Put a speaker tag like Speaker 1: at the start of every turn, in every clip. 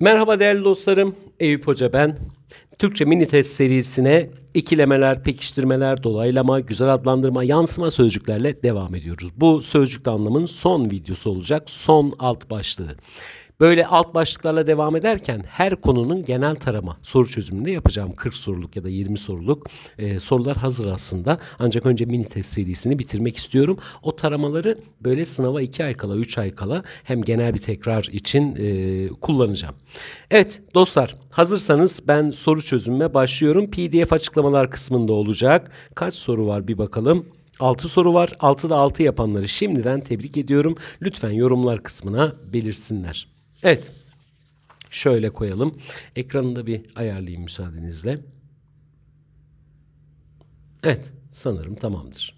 Speaker 1: Merhaba değerli dostlarım, Eyüp Hoca ben. Türkçe mini test serisine ikilemeler, pekiştirmeler, dolaylama, güzel adlandırma, yansıma sözcüklerle devam ediyoruz. Bu sözcükle anlamın son videosu olacak, son alt başlığı. Böyle alt başlıklarla devam ederken her konunun genel tarama soru çözümünde yapacağım 40 soruluk ya da 20 soruluk e, sorular hazır aslında. Ancak önce mini test serisini bitirmek istiyorum. O taramaları böyle sınava 2 ay kala 3 ay kala hem genel bir tekrar için e, kullanacağım. Evet dostlar hazırsanız ben soru çözümüme başlıyorum. PDF açıklamalar kısmında olacak. Kaç soru var bir bakalım. 6 soru var. 6'da 6 yapanları şimdiden tebrik ediyorum. Lütfen yorumlar kısmına belirsinler. Evet. Şöyle koyalım. Ekranını da bir ayarlayayım müsaadenizle. Evet, sanırım tamamdır.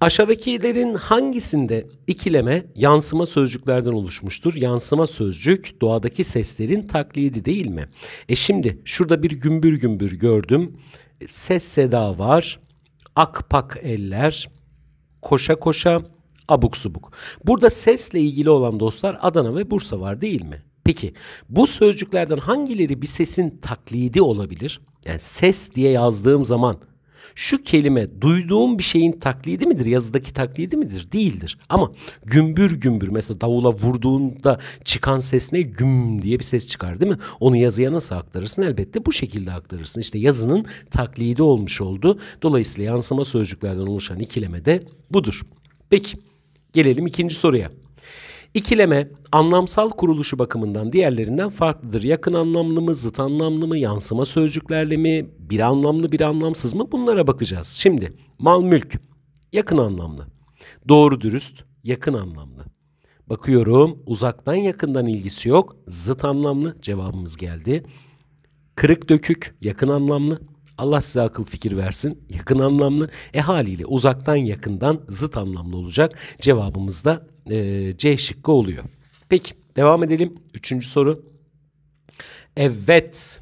Speaker 1: Aşağıdakilerin hangisinde ikileme yansıma sözcüklerden oluşmuştur? Yansıma sözcük doğadaki seslerin taklidi değil mi? E şimdi şurada bir gümbür gümbür gördüm. Ses seda var. Akpak eller. Koşa koşa abuk subuk. Burada sesle ilgili olan dostlar Adana ve Bursa var değil mi? Peki bu sözcüklerden hangileri bir sesin taklidi olabilir? Yani ses diye yazdığım zaman şu kelime duyduğum bir şeyin taklidi midir? Yazıdaki taklidi midir? Değildir. Ama gümbür gümbür mesela davula vurduğunda çıkan ses ne? Güm diye bir ses çıkar değil mi? Onu yazıya nasıl aktarırsın? Elbette bu şekilde aktarırsın. İşte yazının taklidi olmuş oldu. Dolayısıyla yansıma sözcüklerden oluşan ikileme de budur. Peki Gelelim ikinci soruya. İkileme anlamsal kuruluşu bakımından diğerlerinden farklıdır. Yakın anlamlı mı, zıt anlamlı mı, yansıma sözcüklerle mi, bir anlamlı bir anlamsız mı bunlara bakacağız. Şimdi mal mülk yakın anlamlı. Doğru dürüst yakın anlamlı. Bakıyorum uzaktan yakından ilgisi yok. Zıt anlamlı cevabımız geldi. Kırık dökük yakın anlamlı. Allah size akıl fikir versin. Yakın anlamlı. E haliyle uzaktan yakından zıt anlamlı olacak. Cevabımız da e, C şıkkı oluyor. Peki devam edelim. Üçüncü soru. Evet.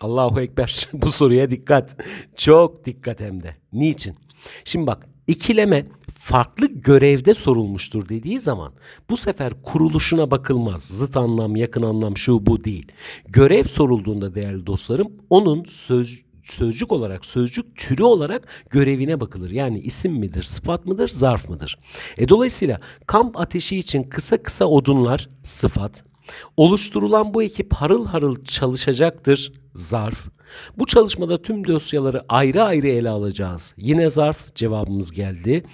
Speaker 1: Allahu Ekber. Bu soruya dikkat. Çok dikkat hem de. Niçin? Şimdi bak ikileme farklı görevde sorulmuştur dediği zaman bu sefer kuruluşuna bakılmaz. Zıt anlam, yakın anlam şu bu değil. Görev sorulduğunda değerli dostlarım onun söz sözcük olarak, sözcük türü olarak görevine bakılır. Yani isim midir, sıfat mıdır, zarf mıdır? E dolayısıyla kamp ateşi için kısa kısa odunlar sıfat, oluşturulan bu ekip harıl harıl çalışacaktır zarf. Bu çalışmada tüm dosyaları ayrı ayrı ele alacağız. Yine zarf cevabımız geldi.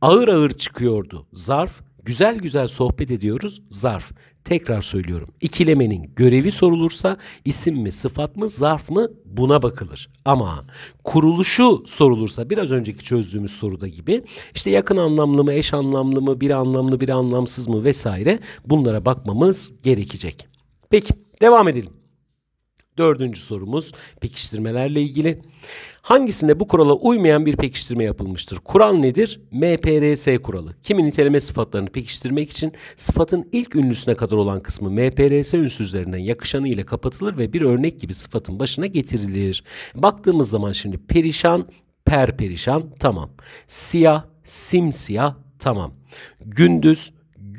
Speaker 1: Ağır ağır çıkıyordu. Zarf Güzel güzel sohbet ediyoruz. Zarf. Tekrar söylüyorum. İkilemenin görevi sorulursa isim mi, sıfat mı, zarf mı buna bakılır. Ama kuruluşu sorulursa biraz önceki çözdüğümüz soruda gibi işte yakın anlamlı mı, eş anlamlı mı, bir anlamlı, bir anlamsız mı vesaire bunlara bakmamız gerekecek. Peki devam edelim. Dördüncü sorumuz pekiştirmelerle ilgili. Hangisinde bu kurala uymayan bir pekiştirme yapılmıştır? Kural nedir? MPRS kuralı. Kimi niteleme sıfatlarını pekiştirmek için sıfatın ilk ünlüsüne kadar olan kısmı MPRS ünsüzlerinden yakışanı ile kapatılır ve bir örnek gibi sıfatın başına getirilir. Baktığımız zaman şimdi perişan, perperişan tamam. Siyah, simsiyah tamam. Gündüz,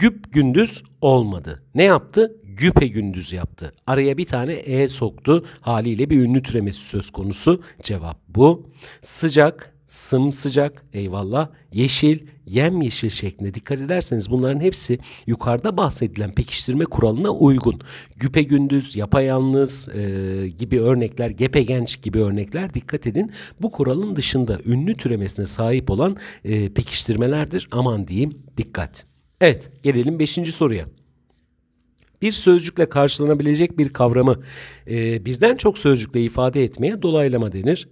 Speaker 1: güp gündüz olmadı. Ne yaptı? Güpe gündüz yaptı. Araya bir tane e soktu. Haliyle bir ünlü türemesi söz konusu. Cevap bu. Sıcak, sımsıcak, eyvallah, yeşil, yemyeşil şeklinde dikkat ederseniz bunların hepsi yukarıda bahsedilen pekiştirme kuralına uygun. Güpe gündüz, yapayalnız e, gibi örnekler, gepe genç gibi örnekler dikkat edin. Bu kuralın dışında ünlü türemesine sahip olan e, pekiştirmelerdir. Aman diyeyim dikkat. Evet, gelelim beşinci soruya. Bir sözcükle karşılanabilecek bir kavramı e, birden çok sözcükle ifade etmeye dolaylama denir.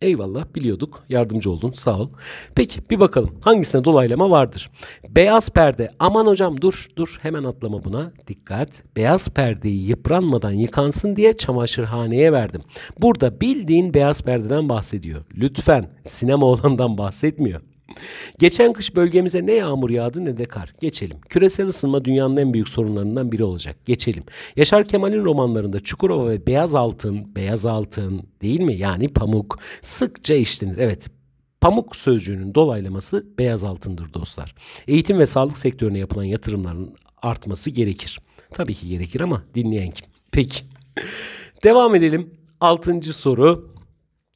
Speaker 1: Eyvallah biliyorduk. Yardımcı oldun. Sağ ol. Peki bir bakalım hangisine dolaylama vardır? Beyaz perde. Aman hocam dur dur hemen atlama buna. Dikkat. Beyaz perdeyi yıpranmadan yıkansın diye çamaşırhaneye verdim. Burada bildiğin beyaz perdeden bahsediyor. Lütfen sinema olandan bahsetmiyor. Geçen kış bölgemize ne yağmur yağdı ne de kar. Geçelim. Küresel ısınma dünyanın en büyük sorunlarından biri olacak. Geçelim. Yaşar Kemal'in romanlarında Çukurova ve Beyaz Altın, Beyaz Altın değil mi? Yani pamuk sıkça işlenir. Evet Pamuk sözcüğünün dolaylaması beyaz altındır dostlar. Eğitim ve sağlık sektörüne yapılan yatırımların artması gerekir. Tabii ki gerekir ama dinleyen kim? Peki. Devam edelim. Altıncı soru.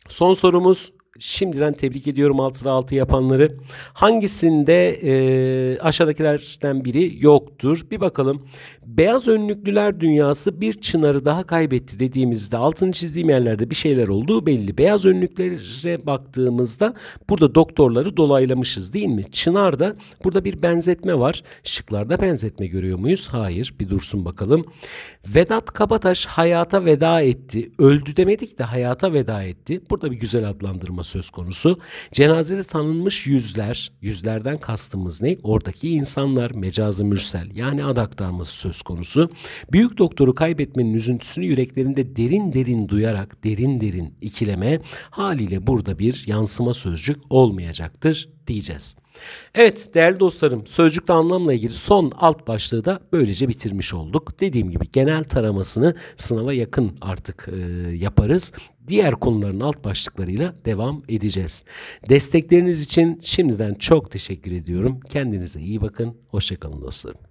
Speaker 1: Son sorumuz Şimdiden tebrik ediyorum 6'da 6 yapanları. Hangisinde e, aşağıdakilerden biri yoktur? Bir bakalım. Beyaz önlüklüler dünyası bir çınarı daha kaybetti dediğimizde altını çizdiğim yerlerde bir şeyler olduğu belli. Beyaz önlüklere baktığımızda burada doktorları dolaylamışız değil mi? Çınar da burada bir benzetme var. Şıklarda benzetme görüyor muyuz? Hayır. Bir dursun bakalım. Vedat Kabataş hayata veda etti. Öldü demedik de hayata veda etti. Burada bir güzel adlandırma kullanma söz konusu. Cenazede tanınmış yüzler, yüzlerden kastımız ne? Oradaki insanlar, mecazı mürsel yani ad aktarması söz konusu. Büyük doktoru kaybetmenin üzüntüsünü yüreklerinde derin derin duyarak derin derin ikileme haliyle burada bir yansıma sözcük olmayacaktır diyeceğiz. Evet değerli dostlarım sözcükte anlamla ilgili son alt başlığı da böylece bitirmiş olduk. Dediğim gibi genel taramasını sınava yakın artık e, yaparız. Diğer konuların alt başlıklarıyla devam edeceğiz. Destekleriniz için şimdiden çok teşekkür ediyorum. Kendinize iyi bakın. Hoşçakalın dostlarım.